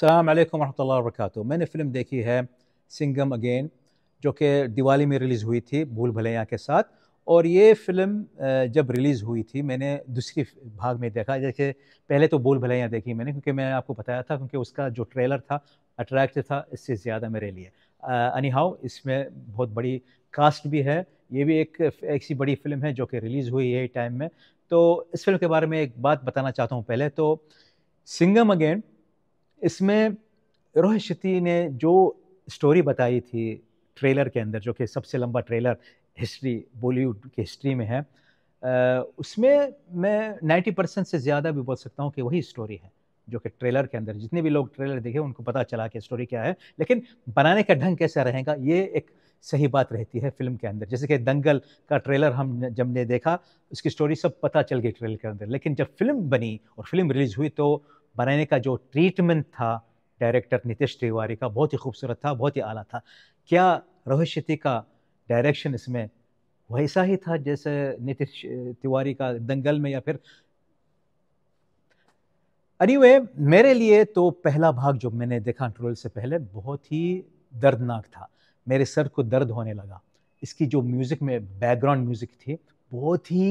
सलाम अलैक्म वरहमल वर्क मैंने फ़िल्म देखी है सिंगम अगेन जो कि दिवाली में रिलीज़ हुई थी भूल भलैया के साथ और ये फ़िल्म जब रिलीज़ हुई थी मैंने दूसरी भाग में देखा जैसे पहले तो भूल भलैया देखी मैंने क्योंकि मैं आपको बताया था क्योंकि उसका जो ट्रेलर था अट्रैक्टिव था इससे ज़्यादा मेरे लिए अनी हाउ इसमें बहुत बड़ी कास्ट भी है ये भी एक ऐसी बड़ी फिल्म है जो कि रिलीज़ हुई है टाइम में तो इस फिल्म के बारे में एक बात बताना चाहता हूँ पहले तो सिंगम अगेन इसमें रोहित शेट्टी ने जो स्टोरी बताई थी ट्रेलर के अंदर जो कि सबसे लंबा ट्रेलर हिस्ट्री बॉलीवुड की हिस्ट्री में है उसमें मैं 90 परसेंट से ज़्यादा भी बोल सकता हूँ कि वही स्टोरी है जो कि ट्रेलर के अंदर जितने भी लोग ट्रेलर देखे उनको पता चला कि स्टोरी क्या है लेकिन बनाने का ढंग कैसा रहेगा ये एक सही बात रहती है फिल्म के अंदर जैसे कि दंगल का ट्रेलर हम जब ने देखा उसकी स्टोरी सब पता चल गई ट्रेलर के अंदर लेकिन जब फिल्म बनी और फिल्म रिलीज़ हुई तो बनाने का जो ट्रीटमेंट था डायरेक्टर नितेश तिवारी का बहुत ही खूबसूरत था बहुत ही आला था क्या रोहित का डायरेक्शन इसमें वैसा ही था जैसे नितेश तिवारी का दंगल में या फिर एनीवे anyway, मेरे लिए तो पहला भाग जो मैंने देखा ट्रोल से पहले बहुत ही दर्दनाक था मेरे सर को दर्द होने लगा इसकी जो म्यूज़िक में बैकग्राउंड म्यूज़िक थी बहुत ही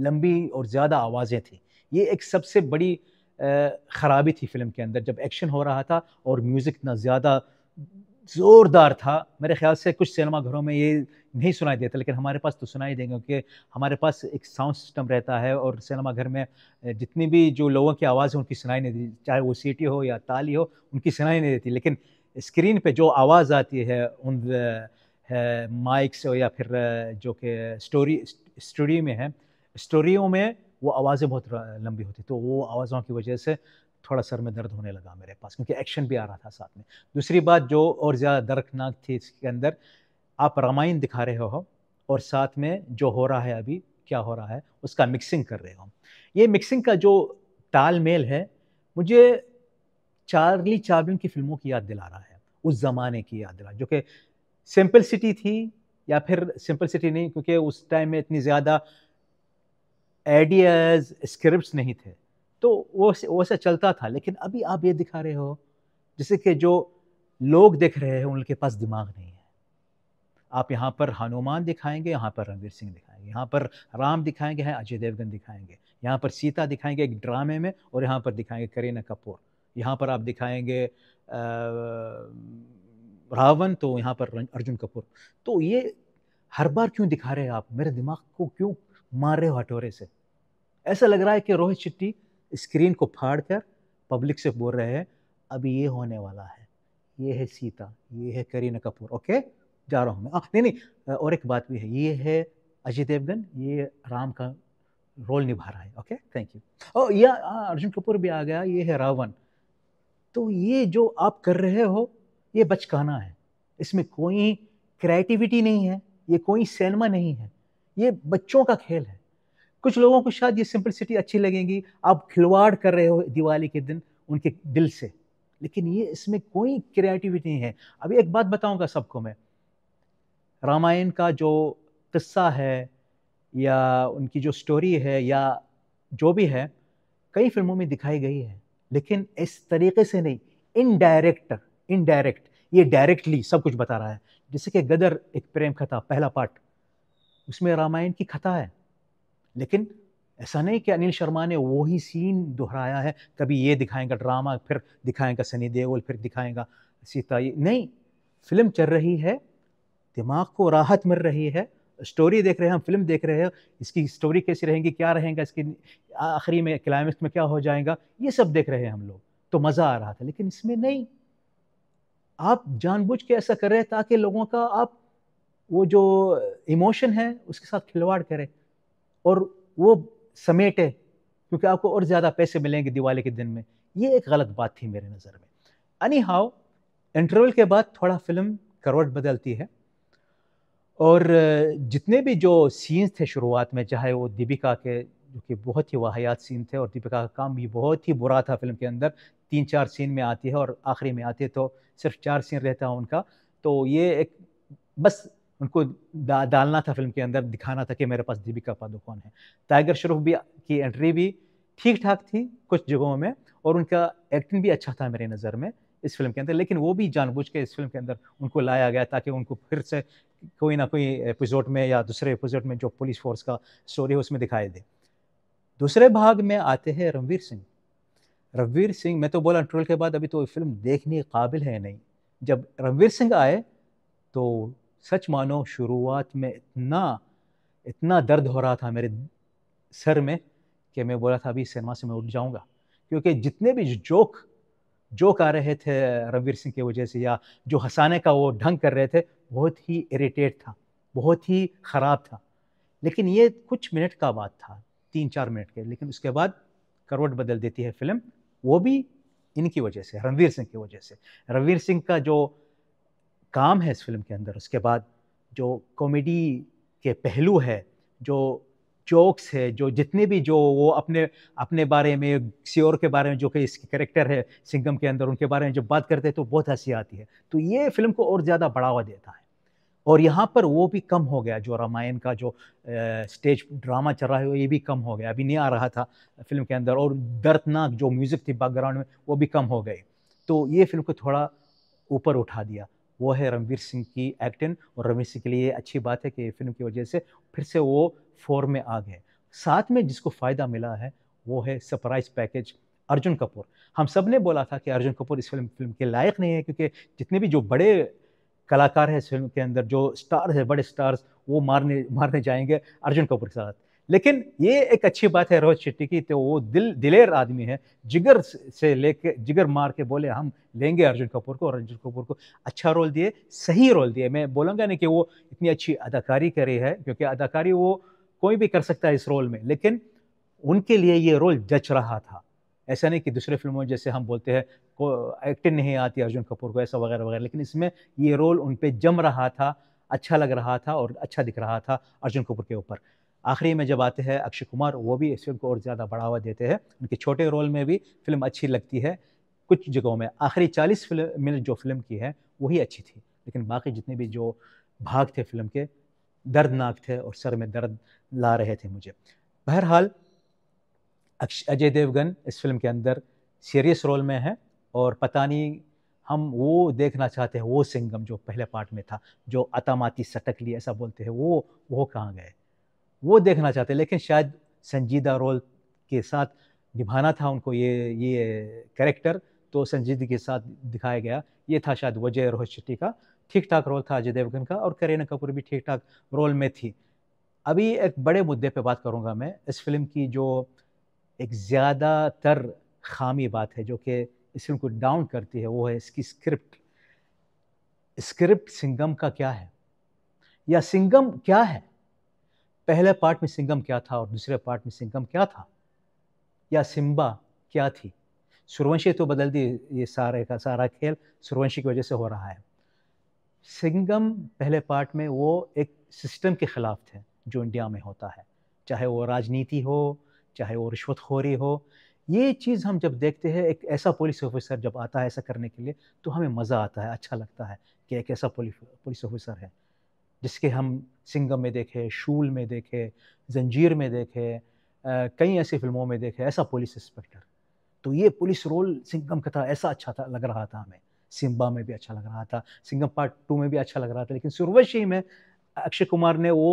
लंबी और ज़्यादा आवाज़ें थी ये एक सबसे बड़ी ख़राबी थी फिल्म के अंदर जब एक्शन हो रहा था और म्यूज़िक इतना ज़्यादा ज़ोरदार था मेरे ख्याल से कुछ सिनेमा घरों में ये नहीं सुनाई देता लेकिन हमारे पास तो सुनाई देंगे क्योंकि हमारे पास एक साउंड सिस्टम रहता है और सिनेमा घर में जितनी भी जो लोगों की आवाज़ है उनकी सुनाई नहीं देती चाहे वो सीटी हो या ताली हो उनकी सुनाई नहीं देती लेकिन स्क्रीन पे जो आवाज़ आती है उन माइक से या फिर जो कि स्टोरी स्टूडियो में है स्टोरीओं में वो आवाज़ें बहुत लंबी होती तो वो आवाज़ों की वजह से थोड़ा सर में दर्द होने लगा मेरे पास क्योंकि एक्शन भी आ रहा था साथ में दूसरी बात जो और ज़्यादा दर्दनाक थी इसके अंदर आप रामायण दिखा रहे हो और साथ में जो हो रहा है अभी क्या हो रहा है उसका मिक्सिंग कर रहे हो ये मिक्सिंग का जो तालमेल है मुझे चार्ली चावलिन की फिल्मों की याद दिला रहा है उस ज़माने की याद दिला जो कि सिंपल सिटी थी या फिर सिंपल सिटी नहीं क्योंकि उस टाइम में इतनी ज़्यादा आइडियाज़ स्क्रिप्ट नहीं थे तो वो वैसे चलता था लेकिन अभी आप ये दिखा रहे हो जैसे कि जो लोग देख रहे हैं उनके पास दिमाग नहीं है आप यहाँ पर हनुमान दिखाएंगे यहाँ पर रणवीर सिंह दिखाएंगे यहाँ पर राम दिखाएंगे हैं अजय देवगन दिखाएंगे यहाँ पर सीता दिखाएंगे एक ड्रामे में और यहाँ पर दिखाएंगे करीना कपूर यहाँ पर आप दिखाएंगे रावण तो यहाँ पर अर्जुन कपूर तो ये हर बार क्यों दिखा रहे हैं आप मेरे दिमाग को क्यों मार रहे हो हटोरे से ऐसा लग रहा है कि रोहित शेट्टी स्क्रीन को फाड़ कर पब्लिक से बोल रहे हैं अभी ये होने वाला है ये है सीता ये है करीना कपूर ओके जा रहा हूँ मैं आ, नहीं नहीं और एक बात भी है ये है अजय देवगन ये राम का रोल निभा रहा है ओके थैंक यू और यह अर्जुन कपूर भी आ गया ये है रावण तो ये जो आप कर रहे हो ये बचकाना है इसमें कोई क्रिएटिविटी नहीं है ये कोई सिनेमा नहीं है ये बच्चों का खेल है कुछ लोगों को शायद ये सिंपलिसिटी अच्छी लगेगी आप खिलवाड़ कर रहे हो दिवाली के दिन उनके दिल से लेकिन ये इसमें कोई क्रिएटिविटी नहीं है अभी एक बात बताऊंगा सबको मैं रामायण का जो किस्सा है या उनकी जो स्टोरी है या जो भी है कई फिल्मों में दिखाई गई है लेकिन इस तरीके से नहीं इनडायरेक्ट इनडायरेक्ट ये डायरेक्टली सब कुछ बता रहा है जैसे कि गदर एक प्रेम कथा पहला पार्ट उसमें रामायण की कथा है लेकिन ऐसा नहीं कि अनिल शर्मा ने वही सीन दोहराया है कभी ये दिखाएंगा ड्रामा फिर दिखाएगा सनी देओल फिर दिखाएंगा सीता ये नहीं फिल्म चल रही है दिमाग को राहत मिल रही है स्टोरी देख रहे हैं हम फिल्म देख रहे हैं इसकी स्टोरी कैसी रहेगी क्या रहेगा इसकी आखिरी में क्लाइमेक्स में क्या हो जाएगा ये सब देख रहे हैं हम लोग तो मज़ा आ रहा था लेकिन इसमें नहीं आप जानबूझ के ऐसा कर रहे हैं ताकि लोगों का आप वो जो इमोशन है उसके साथ खिलवाड़ करे और वो समेटे क्योंकि आपको और ज़्यादा पैसे मिलेंगे दिवाली के दिन में ये एक गलत बात थी मेरे नज़र में अनी हाउ इंटरवल के बाद थोड़ा फिल्म करवट बदलती है और जितने भी जो सीन्स थे शुरुआत में चाहे वो दीपिका के जो कि बहुत ही वाहियात सीन थे और दीपिका का काम भी बहुत ही बुरा था फिल्म के अंदर तीन चार सीन में आती है और आखिरी में आती है तो सिर्फ चार सीन रहता है उनका तो ये एक बस उनको डा, डालना था फिल्म के अंदर दिखाना था कि मेरे पास दीपिका पादुकोण है टाइगर शरूफ भी की एंट्री भी ठीक ठाक थी कुछ जगहों में और उनका एक्टिंग भी अच्छा था मेरी नज़र में इस फिल्म के अंदर लेकिन वो भी जानबूझ के इस फिल्म के अंदर उनको लाया गया ताकि उनको फिर से कोई ना कोई एपिसोड में या दूसरे एपिसोड में जो पुलिस फोर्स का स्टोरी है उसमें दिखाई दे दूसरे भाग में आते हैं रणवीर सिंह रणवीर सिंह मैं तो बोला ट्रोल के बाद अभी तो फिल्म देखने काबिल है नहीं जब रणवीर सिंह आए तो सच मानो शुरुआत में इतना इतना दर्द हो रहा था मेरे सर में कि मैं बोला था अभी सिनेमा से मैं उठ जाऊंगा क्योंकि जितने भी जोक जोक आ रहे थे रणवीर सिंह की वजह से या जो हंसाने का वो ढंग कर रहे थे बहुत ही इरिटेट था बहुत ही ख़राब था लेकिन ये कुछ मिनट का बात था तीन चार मिनट के लेकिन उसके बाद करवट बदल देती है फिल्म वो भी इनकी वजह से रणवीर सिंह की वजह से रणवीर सिंह का जो काम है इस फिल्म के अंदर उसके बाद जो कॉमेडी के पहलू है जो जोक्स है जो जितने भी जो वो अपने अपने बारे में सियोर के बारे में जो कि इसके करेक्टर है सिंगम के अंदर उनके बारे में जब बात करते हैं तो बहुत हंसी आती है तो ये फिल्म को और ज़्यादा बढ़ावा देता है और यहाँ पर वो भी कम हो गया जो रामायण का जो स्टेज ड्रामा चल रहा है ये भी कम हो गया अभी नहीं आ रहा था फिल्म के अंदर और दर्दनाक जो म्यूज़िक थी बैकग्राउंड में वो भी कम हो गए तो ये फिल्म को थोड़ा ऊपर उठा दिया वो है रणवीर सिंह की एक्टिंग और रणवीर सिंह के लिए अच्छी बात है कि फिल्म की वजह से फिर से वो फोर में आ गए साथ में जिसको फ़ायदा मिला है वो है सरप्राइज पैकेज अर्जुन कपूर हम सब ने बोला था कि अर्जुन कपूर इस फिल्म फिल्म के लायक नहीं है क्योंकि जितने भी जो बड़े कलाकार हैं इस फिल्म के अंदर जो स्टार्स हैं बड़े स्टार्स वो मारने मारने जाएंगे अर्जुन कपूर के साथ लेकिन ये एक अच्छी बात है रोहित शेट्टी की तो वो दिल दिलेर आदमी है जिगर से लेके जिगर मार के बोले हम लेंगे अर्जुन कपूर को और अर्जुन कपूर को अच्छा रोल दिए सही रोल दिए मैं बोलूँगा नहीं कि वो इतनी अच्छी अदाकारी करी है क्योंकि अदाकारी वो कोई भी कर सकता है इस रोल में लेकिन उनके लिए ये रोल जच रहा था ऐसा नहीं कि दूसरे फिल्मों में जैसे हम बोलते हैं को एक्टिंग नहीं आती अर्जुन कपूर को ऐसा वगैरह वगैरह लेकिन इसमें ये रोल उन पर जम रहा था अच्छा लग रहा था और अच्छा दिख रहा था अर्जुन कपूर के ऊपर आखिरी में जब आते हैं अक्षय कुमार वो भी इस फिल्म को और ज़्यादा बढ़ावा देते हैं उनके छोटे रोल में भी फिल्म अच्छी लगती है कुछ जगहों में आखिरी चालीस मिनट जो फिल्म की है वही अच्छी थी लेकिन बाकी जितने भी जो भाग थे फिल्म के दर्दनाक थे और सर में दर्द ला रहे थे मुझे बहरहाल अजय देवगन इस फिल्म के अंदर सीरियस रोल में है और पता नहीं हम वो देखना चाहते हैं वो सिंगम जो पहले पार्ट में था जो अतामाती सटक लिए ऐसा बोलते हैं वो वो कहाँ गए वो देखना चाहते लेकिन शायद संजीदा रोल के साथ निभाना था उनको ये ये कैरेक्टर तो संजीदगी के साथ दिखाया गया ये था शायद वजय रोहित शेट्टी का ठीक ठाक रोल था अजय देवगन का और करीना कपूर भी ठीक ठाक रोल में थी अभी एक बड़े मुद्दे पे बात करूँगा मैं इस फिल्म की जो एक ज़्यादातर खामी बात है जो कि इस फिल्म को डाउन करती है वो है इसकी स्क्रिप्ट स्क्रिप्ट सिंगम का क्या है या सिंगम क्या है पहले पार्ट में सिंगम क्या था और दूसरे पार्ट में सिंगम क्या था या सिम्बा क्या थी सुरवंशी तो बदल दी ये सारे का सारा खेल सुरवंशी की वजह से हो रहा है सिंगम पहले पार्ट में वो एक सिस्टम के ख़िलाफ़ थे जो इंडिया में होता है चाहे वो राजनीति हो चाहे वो रिश्वतखोरी हो ये चीज़ हम जब देखते हैं एक ऐसा पुलिस ऑफिसर जब आता है ऐसा करने के लिए तो हमें मज़ा आता है अच्छा लगता है कि एक ऐसा पुलिस ऑफिसर है जिसके हम सिंगम में देखे शूल में देखे जंजीर में देखे कई ऐसी फिल्मों में देखे ऐसा पुलिस इंस्पेक्टर तो ये पुलिस रोल सिंगम का था ऐसा अच्छा था लग रहा था हमें सिम्बा में भी अच्छा लग रहा था सिंगम पार्ट टू में भी अच्छा लग रहा था लेकिन सुरवशी में अक्षय कुमार ने वो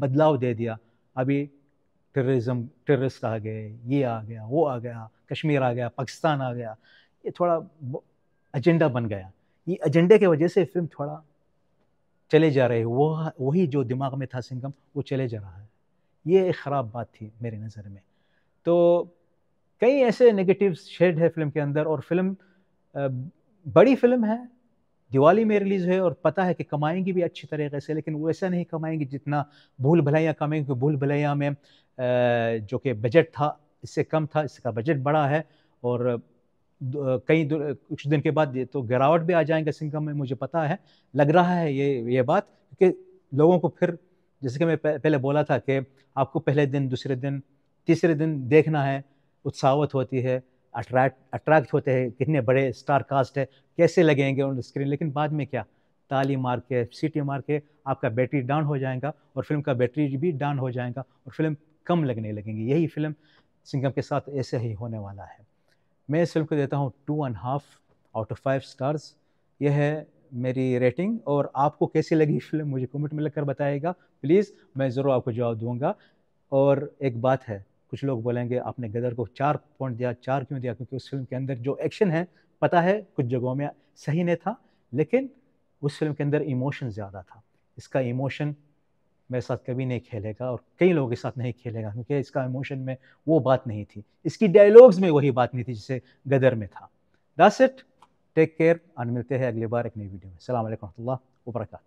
बदलाव दे दिया अभी टेररिज्म टेररिस्ट आ गए ये आ गया वो आ गया कश्मीर आ गया पाकिस्तान आ गया ये थोड़ा एजेंडा बन गया ये एजेंडे के वजह से फिल्म थोड़ा चले जा रहे वो वही जो दिमाग में था सिंगम वो चले जा रहा है ये एक ख़राब बात थी मेरी नज़र में तो कई ऐसे नेगेटिव शेड है फिल्म के अंदर और फिल्म बड़ी फिल्म है दिवाली में रिलीज़ है और पता है कि कमाएंगी भी अच्छी तरीके से लेकिन वो ऐसा नहीं कमाएंगी जितना भूल भलाइयाँ कमाएंगी क्योंकि भूल भलाइयाँ में जो कि बजट था इससे कम था इसका बजट बड़ा है और कई कुछ दिन के बाद ये तो गिरावट भी आ जाएंगे सिंगम में मुझे पता है लग रहा है ये ये बात क्योंकि लोगों को फिर जैसे कि मैं पहले बोला था कि आपको पहले दिन दूसरे दिन तीसरे दिन देखना है उत्साहत होती है अट्रैक्ट अट्रैक्ट होते हैं कितने बड़े स्टार कास्ट है कैसे लगेंगे उन स्क्रीन लेकिन बाद में क्या ताली मार के सीटी मार के आपका बैटरी डाउन हो जाएगा और फिल्म का बैटरी भी डाउन हो जाएगा और फिल्म कम लगने लगेंगी यही फिल्म सिंगम के साथ ऐसे ही होने वाला है मैं इस फिल्म को देता हूँ two and half out of five stars यह है मेरी रेटिंग और आपको कैसी लगी फिल्म मुझे कमेंट में लिखकर बताएगा प्लीज़ मैं ज़रूर आपको जवाब दूंगा और एक बात है कुछ लोग बोलेंगे आपने गदर को चार पॉइंट दिया चार क्यों दिया क्योंकि उस फिल्म के अंदर जो एक्शन है पता है कुछ जगहों में सही नहीं था लेकिन उस फिल्म के अंदर इमोशन ज़्यादा था इसका इमोशन मेरे साथ कभी नहीं खेलेगा और कई लोगों के साथ नहीं खेलेगा क्योंकि इसका इमोशन में वो बात नहीं थी इसकी डायलॉग्स में वही बात नहीं थी जिसे गदर में था दस इट टेक केयर और मिलते हैं अगली बार एक नई वीडियो में अल्लाम वरहमल वर्का